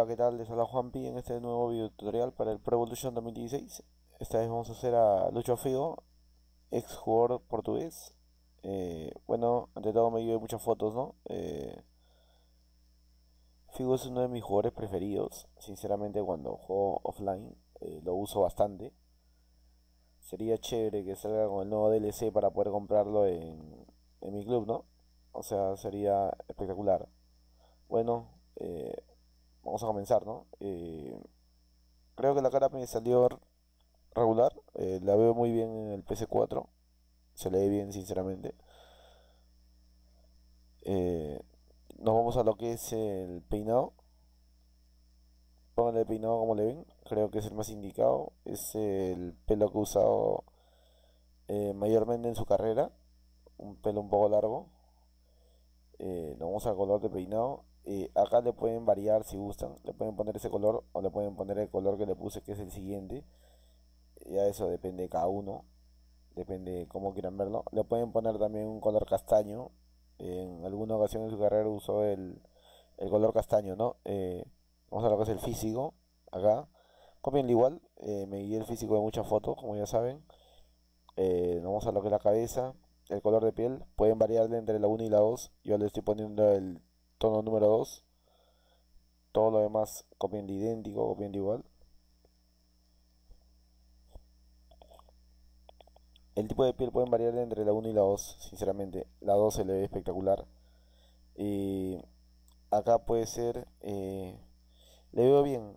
hola qué tal, les habla Juanpi en este nuevo video tutorial para el Pro Evolution 2016 Esta vez vamos a hacer a Lucho Figo, ex jugador portugués eh, Bueno, ante todo me llevo muchas fotos, ¿no? Eh, Figo es uno de mis jugadores preferidos, sinceramente cuando juego offline eh, lo uso bastante Sería chévere que salga con el nuevo DLC para poder comprarlo en, en mi club, ¿no? O sea, sería espectacular bueno, eh, vamos a comenzar, ¿no? Eh, creo que la cara me salió regular, eh, la veo muy bien en el PC4, se lee bien sinceramente. Eh, nos vamos a lo que es el peinado. Pónganle peinado como le ven, creo que es el más indicado, es el pelo que ha usado mayormente en su carrera, un pelo un poco largo. nos vamos a color de peinado acá le pueden variar si gustan, le pueden poner ese color o le pueden poner el color que le puse que es el siguiente. Ya eso depende de cada uno, depende de cómo quieran verlo. Le pueden poner también un color castaño. En alguna ocasión en su carrera usó el, el color castaño, ¿no? Eh, vamos a lo que es el físico, acá. Copienlo igual, eh, me guié el físico de muchas fotos, como ya saben. Eh, vamos a lo que es la cabeza, el color de piel. Pueden variarle entre la 1 y la 2. Yo le estoy poniendo el tono número 2. Todo lo demás copiando idéntico, copiando igual. El tipo de piel pueden variar entre la 1 y la 2, sinceramente. La 2 se le ve espectacular. Eh, acá puede ser... Eh, le veo bien.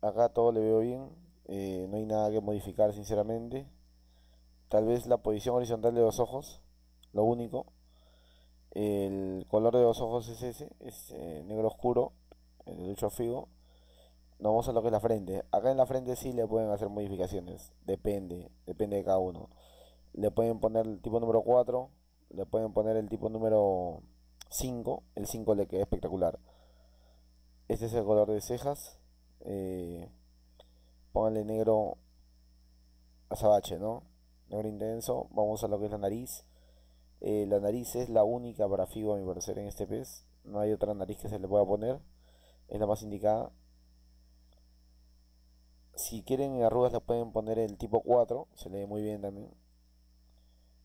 Acá todo le veo bien. Eh, no hay nada que modificar, sinceramente. Tal vez la posición horizontal de los ojos. Lo único. El, color de los ojos es ese, es eh, negro oscuro, el derecho figo. vamos a lo que es la frente. Acá en la frente sí le pueden hacer modificaciones, depende, depende de cada uno. Le pueden poner el tipo número 4, le pueden poner el tipo número 5, el 5 le queda espectacular. Este es el color de cejas. Eh, pónganle negro azabache, ¿no? Negro intenso. Vamos a lo que es la nariz. Eh, la nariz es la única para Figo, a mi parecer, en este pez. No hay otra nariz que se le pueda poner. Es la más indicada. Si quieren arrugas, la pueden poner el tipo 4. Se le ve muy bien también.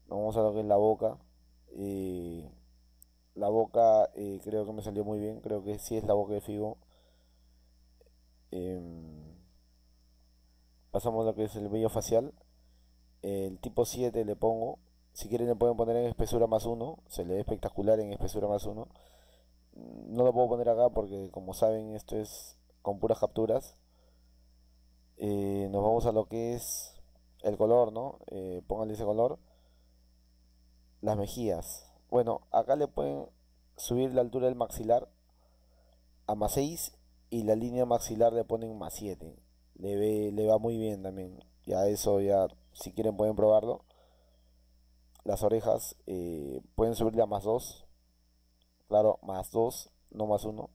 Vamos a lo que es la boca. Eh, la boca eh, creo que me salió muy bien. Creo que sí es la boca de Figo. Em, pasamos a lo que es el vello facial. El tipo 7 le pongo si quieren le pueden poner en espesura más uno. Se le ve espectacular en espesura más uno. No lo puedo poner acá porque como saben esto es con puras capturas. Eh, nos vamos a lo que es el color, ¿no? Eh, pónganle ese color. Las mejillas. Bueno, acá le pueden subir la altura del maxilar a más 6 y la línea maxilar le ponen más 7. Le, ve, le va muy bien también. Ya eso, ya si quieren pueden probarlo las orejas eh, pueden subirle a más 2. Claro, más 2, no más 1.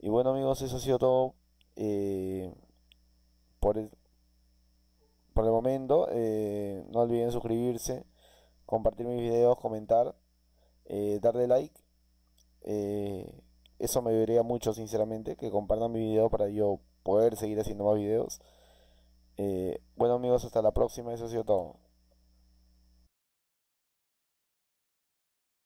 Y bueno amigos, eso ha sido todo eh, por, el, por el momento. Eh, no olviden suscribirse, compartir mis videos, comentar, darle like. eso me ayudaría mucho sinceramente, que compartan mi video para yo poder seguir haciendo más videos. bueno amigos, hasta la próxima, eso ha sido todo.